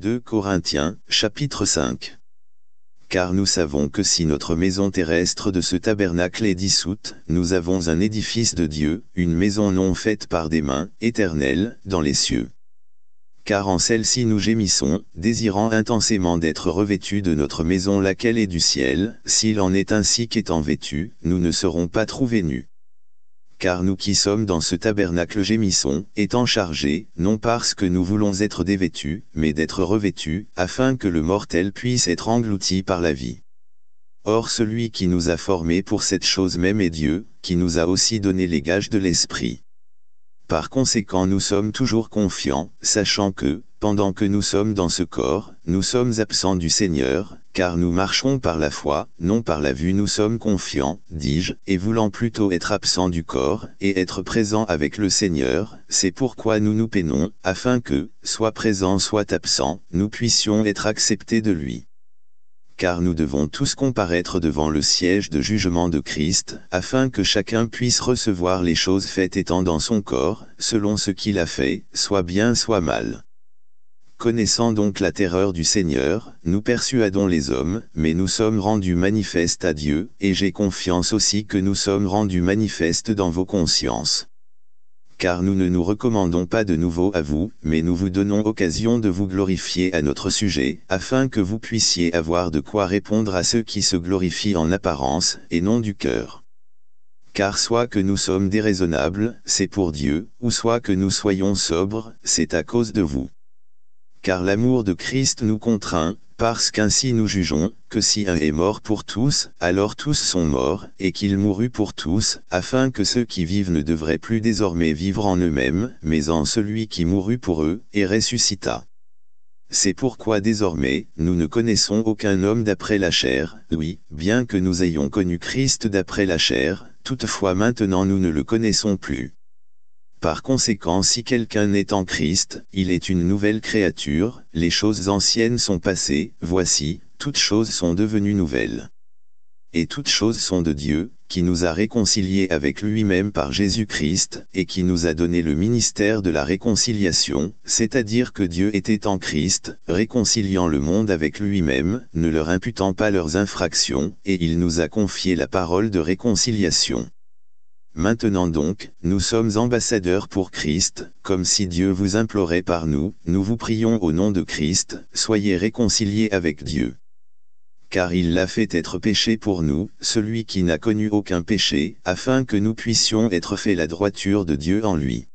2 Corinthiens, chapitre 5 Car nous savons que si notre maison terrestre de ce tabernacle est dissoute, nous avons un édifice de Dieu, une maison non faite par des mains, éternelle, dans les cieux. Car en celle-ci nous gémissons, désirant intensément d'être revêtus de notre maison laquelle est du ciel, s'il en est ainsi qu'étant vêtus, nous ne serons pas trouvés nus car nous qui sommes dans ce tabernacle gémissons, étant chargés, non parce que nous voulons être dévêtus, mais d'être revêtus, afin que le mortel puisse être englouti par la vie. Or celui qui nous a formés pour cette chose même est Dieu, qui nous a aussi donné les gages de l'Esprit. Par conséquent nous sommes toujours confiants, sachant que, pendant que nous sommes dans ce corps, nous sommes absents du Seigneur, car nous marchons par la foi, non par la vue nous sommes confiants, dis-je, et voulant plutôt être absents du corps, et être présents avec le Seigneur, c'est pourquoi nous nous peinons, afin que, soit présent soit absent, nous puissions être acceptés de lui. Car nous devons tous comparaître devant le siège de jugement de Christ, afin que chacun puisse recevoir les choses faites étant dans son corps, selon ce qu'il a fait, soit bien soit mal. Connaissant donc la terreur du Seigneur, nous persuadons les hommes, mais nous sommes rendus manifestes à Dieu, et j'ai confiance aussi que nous sommes rendus manifestes dans vos consciences. Car nous ne nous recommandons pas de nouveau à vous, mais nous vous donnons occasion de vous glorifier à notre sujet, afin que vous puissiez avoir de quoi répondre à ceux qui se glorifient en apparence, et non du cœur car soit que nous sommes déraisonnables, c'est pour Dieu, ou soit que nous soyons sobres, c'est à cause de vous car l'amour de Christ nous contraint, parce qu'ainsi nous jugeons, que si un est mort pour tous, alors tous sont morts, et qu'il mourut pour tous, afin que ceux qui vivent ne devraient plus désormais vivre en eux-mêmes, mais en celui qui mourut pour eux, et ressuscita. C'est pourquoi désormais, nous ne connaissons aucun homme d'après la chair, oui, bien que nous ayons connu Christ d'après la chair, toutefois maintenant nous ne le connaissons plus. Par conséquent si quelqu'un est en Christ, il est une nouvelle créature, les choses anciennes sont passées, voici, toutes choses sont devenues nouvelles. Et toutes choses sont de Dieu, qui nous a réconciliés avec lui-même par Jésus-Christ, et qui nous a donné le ministère de la réconciliation, c'est-à-dire que Dieu était en Christ, réconciliant le monde avec lui-même, ne leur imputant pas leurs infractions, et il nous a confié la parole de réconciliation. Maintenant donc, nous sommes ambassadeurs pour Christ, comme si Dieu vous implorait par nous, nous vous prions au nom de Christ, soyez réconciliés avec Dieu. Car il l'a fait être péché pour nous, celui qui n'a connu aucun péché, afin que nous puissions être fait la droiture de Dieu en lui.